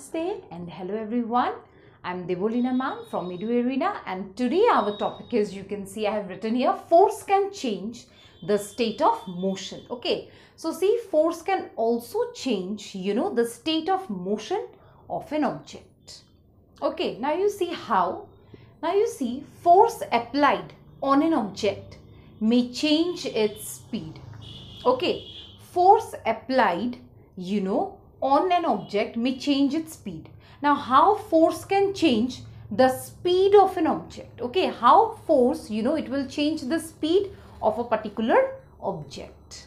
Namaste and hello everyone. I'm Devolina ma'am from Edu Arena and today our topic is you can see I have written here force can change the state of motion. Okay. So see force can also change you know the state of motion of an object. Okay. Now you see how. Now you see force applied on an object may change its speed. Okay. Force applied you know on an object may change its speed. Now, how force can change the speed of an object? Okay, how force, you know, it will change the speed of a particular object.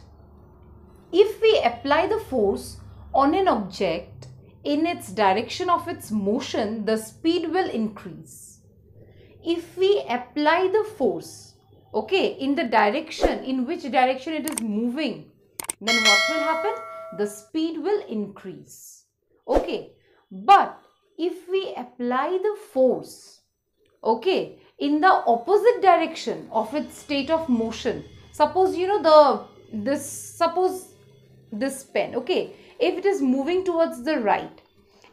If we apply the force on an object in its direction of its motion, the speed will increase. If we apply the force, okay, in the direction, in which direction it is moving, then what will happen? the speed will increase. Okay, but if we apply the force, okay, in the opposite direction of its state of motion, suppose you know the this suppose this pen, okay, if it is moving towards the right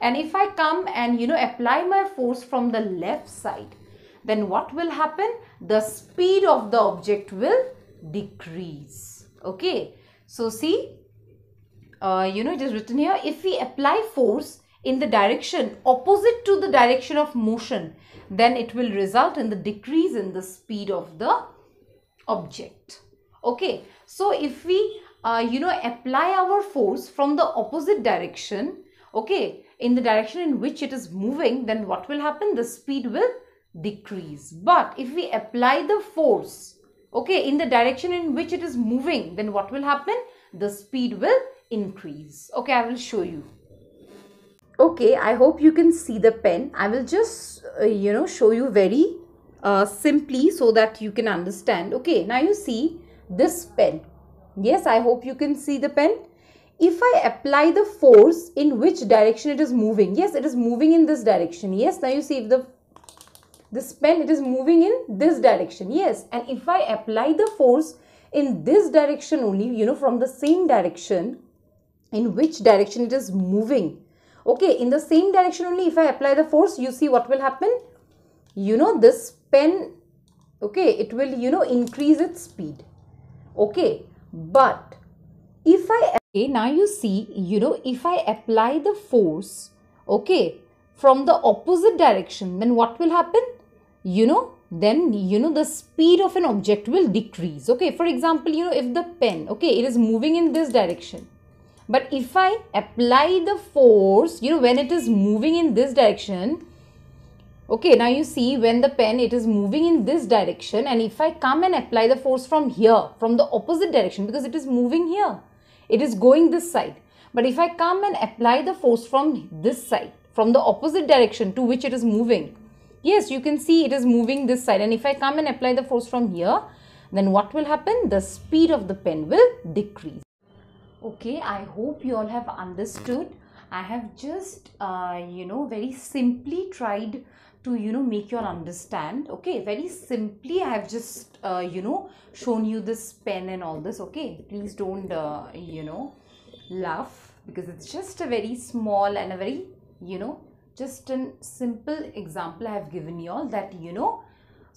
and if I come and you know apply my force from the left side, then what will happen? The speed of the object will decrease. Okay, so see uh, you know it is written here if we apply force in the direction opposite to the direction of motion then it will result in the decrease in the speed of the object okay so if we uh, you know apply our force from the opposite direction okay in the direction in which it is moving then what will happen the speed will decrease but if we apply the force okay in the direction in which it is moving then what will happen the speed will increase okay i will show you okay i hope you can see the pen i will just uh, you know show you very uh, simply so that you can understand okay now you see this pen yes i hope you can see the pen if I apply the force in which direction it is moving, yes, it is moving in this direction. Yes, now you see if the this pen, it is moving in this direction. Yes, and if I apply the force in this direction only, you know, from the same direction, in which direction it is moving. Okay, in the same direction only if I apply the force, you see what will happen? You know this pen, okay, it will, you know, increase its speed. Okay, but if I, okay, now you see, you know, if I apply the force, okay, from the opposite direction, then what will happen? You know, then you know the speed of an object will decrease okay for example you know if the pen okay it is moving in this direction but if I apply the force, you know, when it is moving in this direction, okay, now you see when the pen, it is moving in this direction and if I come and apply the force from here, from the opposite direction because it is moving here, it is going this side. But if I come and apply the force from this side, from the opposite direction to which it is moving, yes, you can see it is moving this side. And if I come and apply the force from here, then what will happen? The speed of the pen will decrease okay i hope you all have understood i have just uh, you know very simply tried to you know make you all understand okay very simply i have just uh, you know shown you this pen and all this okay please don't uh, you know laugh because it's just a very small and a very you know just a simple example i have given you all that you know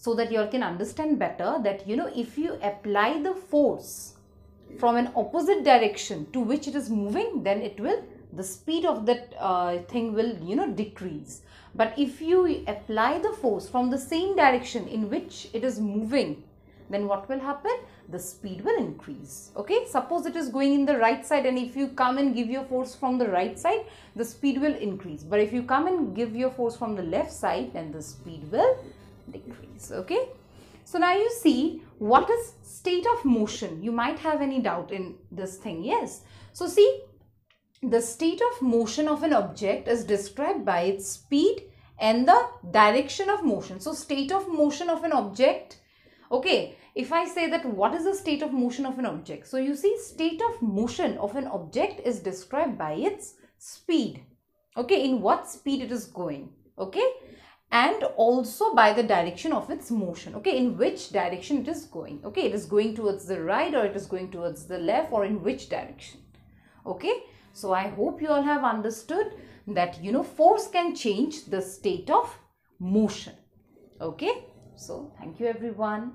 so that you all can understand better that you know if you apply the force from an opposite direction to which it is moving then it will the speed of that uh, thing will you know decrease but if you apply the force from the same direction in which it is moving then what will happen the speed will increase okay suppose it is going in the right side and if you come and give your force from the right side the speed will increase but if you come and give your force from the left side then the speed will decrease okay so now you see what is state of motion. You might have any doubt in this thing. Yes. So see the state of motion of an object is described by its speed and the direction of motion. So state of motion of an object. Okay. If I say that what is the state of motion of an object? So you see state of motion of an object is described by its speed. Okay. In what speed it is going. Okay and also by the direction of its motion okay in which direction it is going okay it is going towards the right or it is going towards the left or in which direction okay so i hope you all have understood that you know force can change the state of motion okay so thank you everyone